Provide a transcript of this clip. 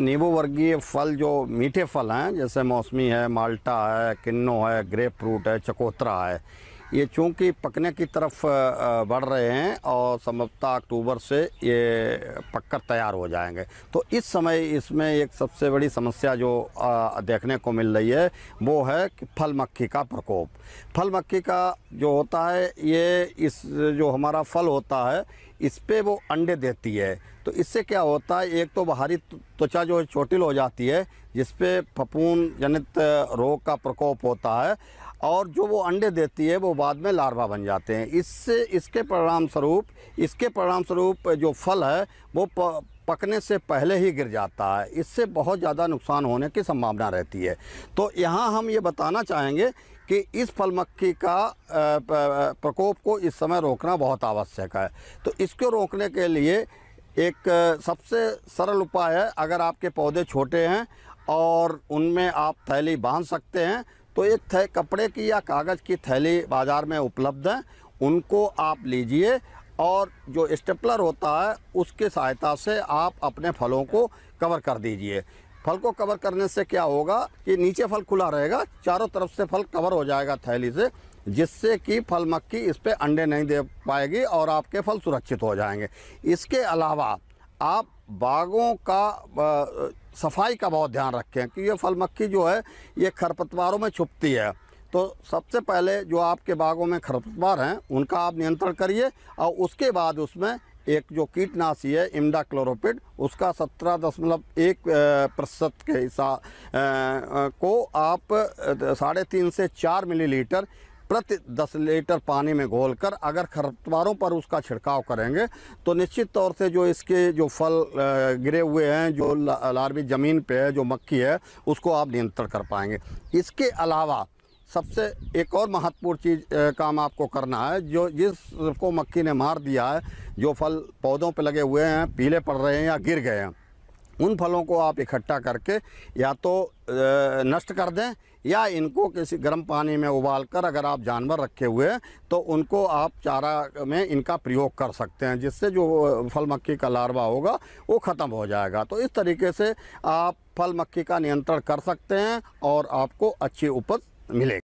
नींबू वर्गीय फल जो मीठे फल हैं जैसे मौसमी है माल्टा है किन्नो है ग्रेप फ्रूट है चकोतरा है ये चूँकि पकने की तरफ बढ़ रहे हैं और संभवतः अक्टूबर से ये पककर तैयार हो जाएंगे तो इस समय इसमें एक सबसे बड़ी समस्या जो देखने को मिल रही है वो है कि फल मक्खी का प्रकोप फल मक्खी का जो होता है ये इस जो हमारा फल होता है इस पर वो अंडे देती है तो इससे क्या होता है एक तो बाहरी त्वचा जो है चोटिल हो जाती है जिसपे फपून जनित रोग का प्रकोप होता है और जो वो अंडे देती है वो बाद में लार्वा बन जाते हैं इससे इसके परिणाम स्वरूप इसके परिणाम स्वरूप जो फल है वो प, पकने से पहले ही गिर जाता है इससे बहुत ज़्यादा नुकसान होने की संभावना रहती है तो यहाँ हम ये बताना चाहेंगे कि इस फल मक्खी का प्रकोप को इस समय रोकना बहुत आवश्यक है तो इसको रोकने के लिए एक सबसे सरल उपाय है अगर आपके पौधे छोटे हैं और उनमें आप थैली बांध सकते हैं तो एक थे कपड़े की या कागज़ की थैली बाज़ार में उपलब्ध है उनको आप लीजिए और जो स्टेपलर होता है उसके सहायता से आप अपने फलों को कवर कर दीजिए फल को कवर करने से क्या होगा कि नीचे फल खुला रहेगा चारों तरफ से फल कवर हो जाएगा थैली से जिससे कि फल मक्खी इस पर अंडे नहीं दे पाएगी और आपके फल सुरक्षित हो जाएंगे इसके अलावा आप बागों का आ, सफाई का बहुत ध्यान रखें कि ये फल मक्खी जो है ये खरपतवारों में छुपती है तो सबसे पहले जो आपके बागों में खरपतवार हैं उनका आप नियंत्रण करिए और उसके बाद उसमें एक जो कीटनाशी है इमडा क्लोरोपिड उसका सत्रह दशमलव एक प्रतिशत के हिसाब को आप साढ़े तीन से चार मिलीलीटर प्रति दस लीटर पानी में घोलकर अगर खरपतवारों पर उसका छिड़काव करेंगे तो निश्चित तौर से जो इसके जो फल गिरे हुए हैं जो लार्वी ज़मीन पे है जो मक्खी है उसको आप नियंत्रण कर पाएंगे इसके अलावा सबसे एक और महत्वपूर्ण चीज़ काम आपको करना है जो जिसको मक्खी ने मार दिया है जो फल पौधों पर लगे हुए हैं पीले पड़ रहे हैं या गिर गए हैं उन फलों को आप इकट्ठा करके या तो नष्ट कर दें या इनको किसी गर्म पानी में उबाल कर अगर आप जानवर रखे हुए हैं तो उनको आप चारा में इनका प्रयोग कर सकते हैं जिससे जो फल मक्खी का लार्वा होगा वो ख़त्म हो जाएगा तो इस तरीके से आप फल मक्खी का नियंत्रण कर सकते हैं और आपको अच्छी उपज Milek.